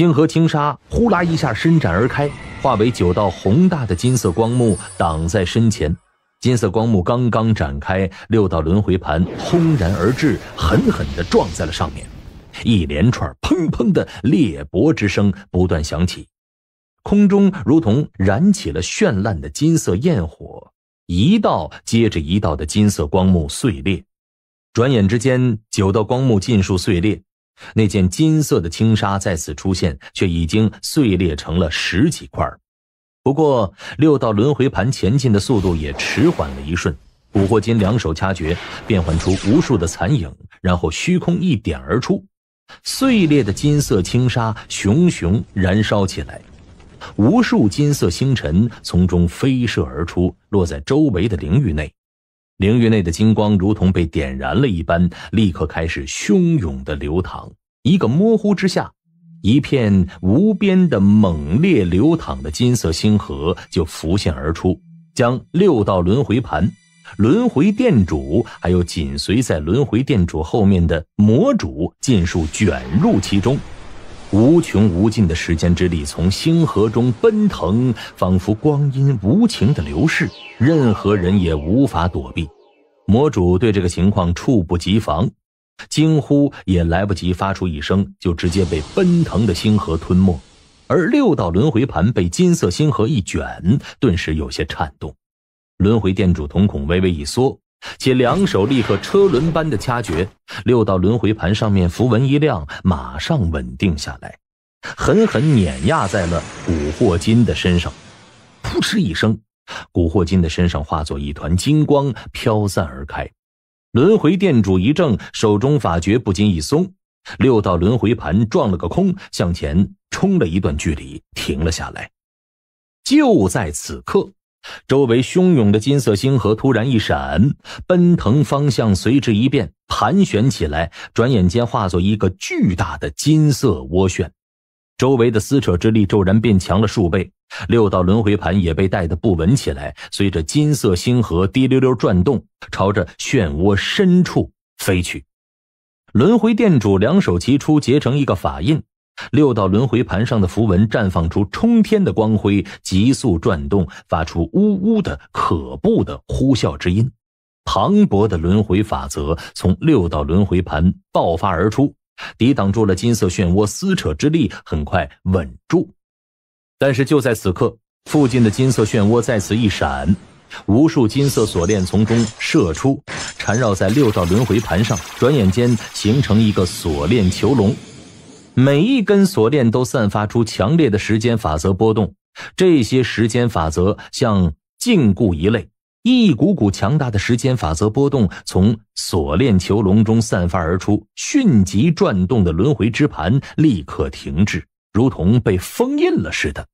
星河轻纱呼啦一下伸展而开，化为九道宏大的金色光幕挡在身前。金色光幕刚刚展开，六道轮回盘轰然而至，狠狠的撞在了上面。一连串砰砰的裂帛之声不断响起，空中如同燃起了绚烂的金色焰火，一道接着一道的金色光幕碎裂。转眼之间，九道光幕尽数碎裂。那件金色的轻纱再次出现，却已经碎裂成了十几块。不过六道轮回盘前进的速度也迟缓了一瞬。古惑金两手掐诀，变换出无数的残影，然后虚空一点而出。碎裂的金色轻纱熊熊燃烧起来，无数金色星辰从中飞射而出，落在周围的灵域内。灵域内的金光如同被点燃了一般，立刻开始汹涌的流淌。一个模糊之下，一片无边的猛烈流淌的金色星河就浮现而出，将六道轮回盘、轮回殿主，还有紧随在轮回殿主后面的魔主，尽数卷入其中。无穷无尽的时间之力从星河中奔腾，仿佛光阴无情的流逝，任何人也无法躲避。魔主对这个情况猝不及防，惊呼也来不及发出一声，就直接被奔腾的星河吞没。而六道轮回盘被金色星河一卷，顿时有些颤动。轮回店主瞳孔微微一缩。且两手立刻车轮般的掐诀，六道轮回盘上面符文一亮，马上稳定下来，狠狠碾压在了古惑金的身上。噗嗤一声，古惑金的身上化作一团金光飘散而开。轮回殿主一怔，手中法诀不禁一松，六道轮回盘撞了个空，向前冲了一段距离，停了下来。就在此刻。周围汹涌的金色星河突然一闪，奔腾方向随之一变，盘旋起来，转眼间化作一个巨大的金色涡旋。周围的撕扯之力骤然变强了数倍，六道轮回盘也被带得不稳起来，随着金色星河滴溜溜转动，朝着漩涡深处飞去。轮回店主两手齐出，结成一个法印。六道轮回盘上的符文绽放出冲天的光辉，急速转动，发出呜呜的可怖的呼啸之音。磅礴的轮回法则从六道轮回盘爆发而出，抵挡住了金色漩涡撕扯之力，很快稳住。但是就在此刻，附近的金色漩涡再次一闪，无数金色锁链从中射出，缠绕在六道轮回盘上，转眼间形成一个锁链囚笼。每一根锁链都散发出强烈的时间法则波动，这些时间法则像禁锢一类，一股股强大的时间法则波动从锁链囚笼中散发而出，迅疾转动的轮回之盘立刻停滞，如同被封印了似的。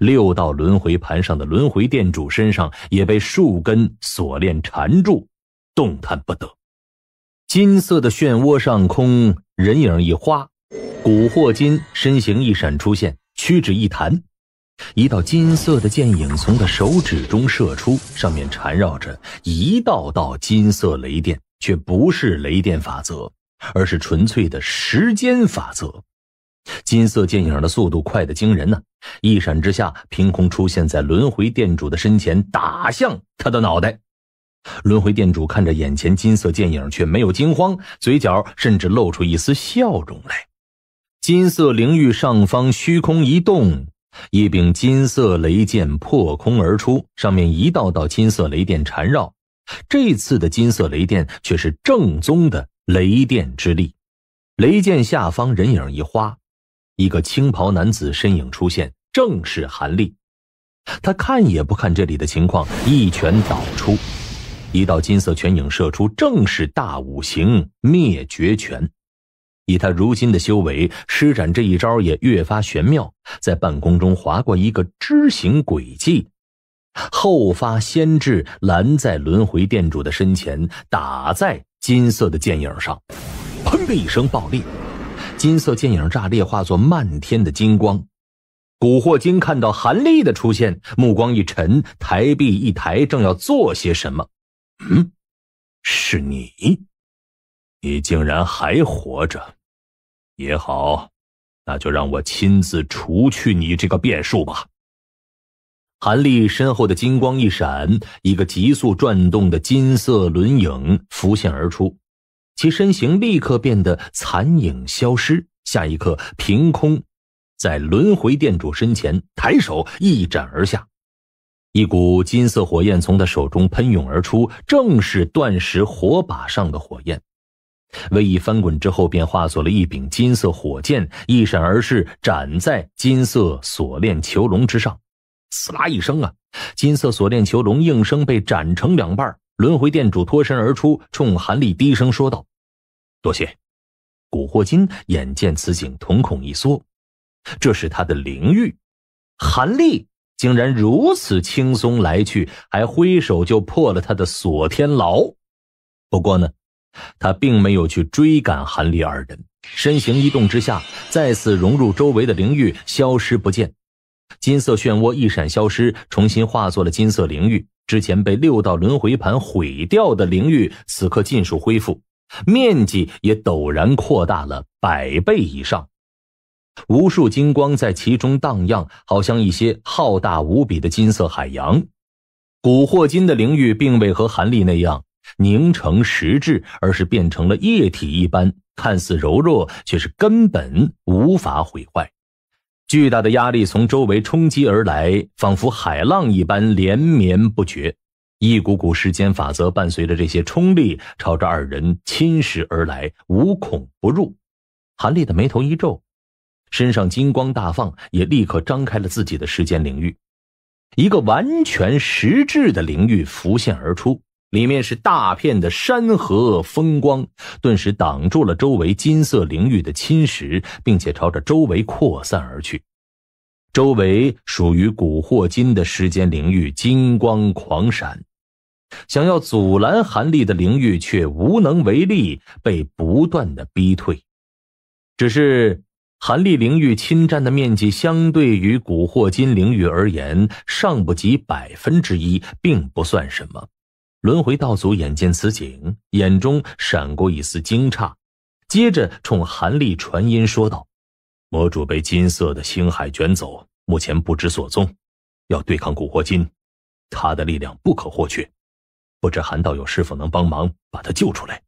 六道轮回盘上的轮回店主身上也被数根锁链缠住，动弹不得。金色的漩涡上空，人影一花。古惑金身形一闪出现，屈指一弹，一道金色的剑影从他手指中射出，上面缠绕着一道道金色雷电，却不是雷电法则，而是纯粹的时间法则。金色剑影的速度快得惊人呐，一闪之下，凭空出现在轮回店主的身前，打向他的脑袋。轮回店主看着眼前金色剑影，却没有惊慌，嘴角甚至露出一丝笑容来。金色灵域上方虚空一动，一柄金色雷剑破空而出，上面一道道金色雷电缠绕。这次的金色雷电却是正宗的雷电之力。雷剑下方人影一花，一个青袍男子身影出现，正是韩立。他看也不看这里的情况，一拳倒出，一道金色拳影射出，正是大五行灭绝拳。以他如今的修为，施展这一招也越发玄妙，在半空中划过一个知形轨迹，后发先至，拦在轮回殿主的身前，打在金色的剑影上，砰的一声爆裂，金色剑影炸裂，化作漫天的金光。古惑金看到韩立的出现，目光一沉，抬臂一抬，正要做些什么。嗯，是你。你竟然还活着，也好，那就让我亲自除去你这个变数吧。韩立身后的金光一闪，一个急速转动的金色轮影浮现而出，其身形立刻变得残影消失。下一刻，凭空在轮回殿主身前抬手一斩而下，一股金色火焰从他手中喷涌而出，正是断石火把上的火焰。威一翻滚之后，便化作了一柄金色火箭，一闪而逝，斩在金色锁链囚笼之上。撕拉一声啊！金色锁链囚笼应声被斩成两半。轮回殿主脱身而出，冲韩立低声说道：“多谢。”古惑金眼见此景，瞳孔一缩。这是他的灵域，韩立竟然如此轻松来去，还挥手就破了他的锁天牢。不过呢？他并没有去追赶韩立二人，身形一动之下，再次融入周围的灵域，消失不见。金色漩涡一闪消失，重新化作了金色灵域。之前被六道轮回盘毁掉的灵域，此刻尽数恢复，面积也陡然扩大了百倍以上。无数金光在其中荡漾，好像一些浩大无比的金色海洋。古惑金的灵域并未和韩立那样。凝成实质，而是变成了液体一般，看似柔弱，却是根本无法毁坏。巨大的压力从周围冲击而来，仿佛海浪一般连绵不绝。一股股时间法则伴随着这些冲力，朝着二人侵蚀而来，无孔不入。韩立的眉头一皱，身上金光大放，也立刻张开了自己的时间领域，一个完全实质的领域浮现而出。里面是大片的山河风光，顿时挡住了周围金色灵域的侵蚀，并且朝着周围扩散而去。周围属于古惑金的时间灵域金光狂闪，想要阻拦韩立的灵域却无能为力，被不断的逼退。只是韩立灵域侵占的面积相对于古惑金灵域而言尚不及百分之一，并不算什么。轮回道祖眼见此景，眼中闪过一丝惊诧，接着冲韩立传音说道：“魔主被金色的星海卷走，目前不知所踪，要对抗古惑金，他的力量不可或缺，不知韩道友是否能帮忙把他救出来？”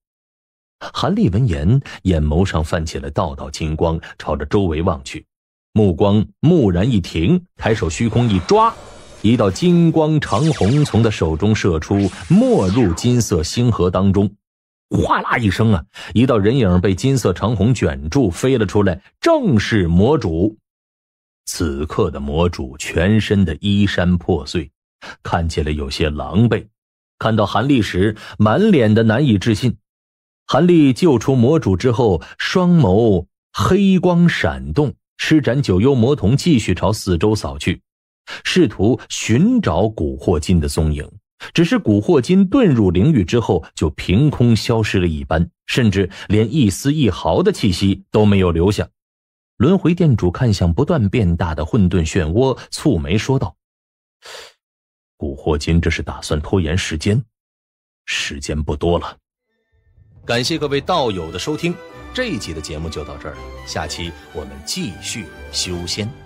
韩立闻言，眼眸上泛起了道道金光，朝着周围望去，目光蓦然一停，抬手虚空一抓。一道金光长虹从他手中射出，没入金色星河当中。哗啦一声啊，一道人影被金色长虹卷住，飞了出来，正是魔主。此刻的魔主全身的衣衫破碎，看起来有些狼狈。看到韩立时，满脸的难以置信。韩立救出魔主之后，双眸黑光闪动，施展九幽魔瞳，继续朝四周扫去。试图寻找古惑金的踪影，只是古惑金遁入灵域之后，就凭空消失了一般，甚至连一丝一毫的气息都没有留下。轮回店主看向不断变大的混沌漩涡，蹙眉说道：“古惑金这是打算拖延时间，时间不多了。”感谢各位道友的收听，这一集的节目就到这儿了，下期我们继续修仙。